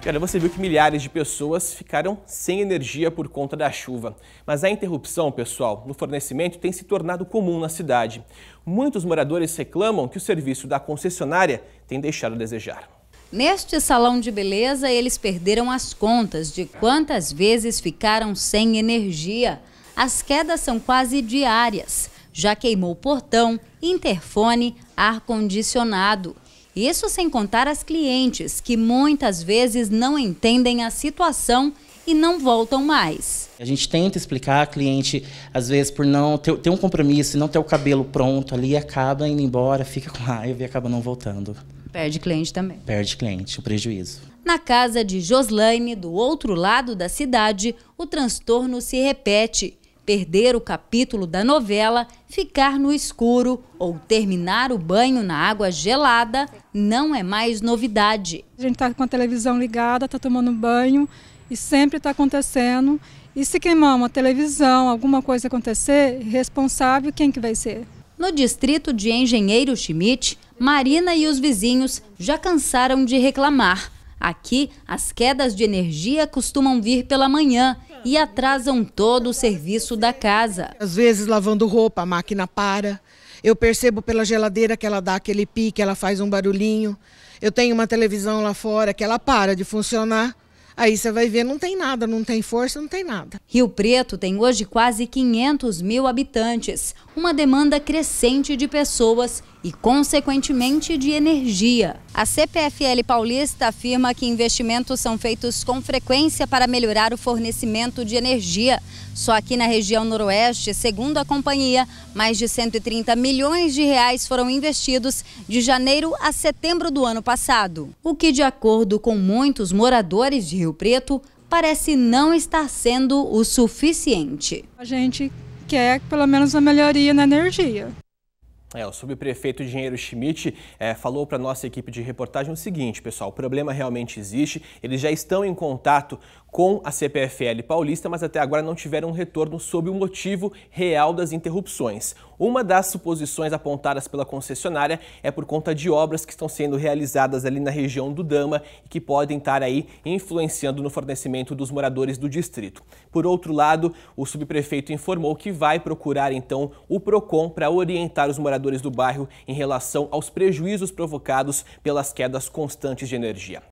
Cara, você viu que milhares de pessoas ficaram sem energia por conta da chuva. Mas a interrupção, pessoal, no fornecimento tem se tornado comum na cidade. Muitos moradores reclamam que o serviço da concessionária tem deixado a desejar. Neste salão de beleza, eles perderam as contas de quantas vezes ficaram sem energia. As quedas são quase diárias. Já queimou portão, interfone, ar-condicionado. Isso sem contar as clientes, que muitas vezes não entendem a situação e não voltam mais. A gente tenta explicar, a cliente, às vezes, por não ter, ter um compromisso e não ter o cabelo pronto ali, acaba indo embora, fica com raiva e acaba não voltando. Perde cliente também. Perde cliente, o prejuízo. Na casa de Joslaine, do outro lado da cidade, o transtorno se repete perder o capítulo da novela, ficar no escuro ou terminar o banho na água gelada não é mais novidade. A gente está com a televisão ligada, está tomando banho e sempre está acontecendo. E se queimar uma televisão, alguma coisa acontecer, responsável quem que vai ser? No distrito de Engenheiro Schmidt, Marina e os vizinhos já cansaram de reclamar. Aqui, as quedas de energia costumam vir pela manhã e atrasam todo o serviço da casa. Às vezes, lavando roupa, a máquina para. Eu percebo pela geladeira que ela dá aquele pique, ela faz um barulhinho. Eu tenho uma televisão lá fora que ela para de funcionar. Aí você vai ver, não tem nada, não tem força, não tem nada. Rio Preto tem hoje quase 500 mil habitantes, uma demanda crescente de pessoas e, consequentemente, de energia. A CPFL Paulista afirma que investimentos são feitos com frequência para melhorar o fornecimento de energia. Só aqui na região noroeste, segundo a companhia, mais de 130 milhões de reais foram investidos de janeiro a setembro do ano passado. O que, de acordo com muitos moradores de Rio Preto, parece não estar sendo o suficiente. A gente quer pelo menos uma melhoria na energia. É, o subprefeito Dinheiro Schmidt é, falou para nossa equipe de reportagem o seguinte, pessoal, o problema realmente existe, eles já estão em contato com a CPFL paulista, mas até agora não tiveram um retorno sobre o motivo real das interrupções. Uma das suposições apontadas pela concessionária é por conta de obras que estão sendo realizadas ali na região do Dama e que podem estar aí influenciando no fornecimento dos moradores do distrito. Por outro lado, o subprefeito informou que vai procurar então o Procon para orientar os moradores do bairro em relação aos prejuízos provocados pelas quedas constantes de energia.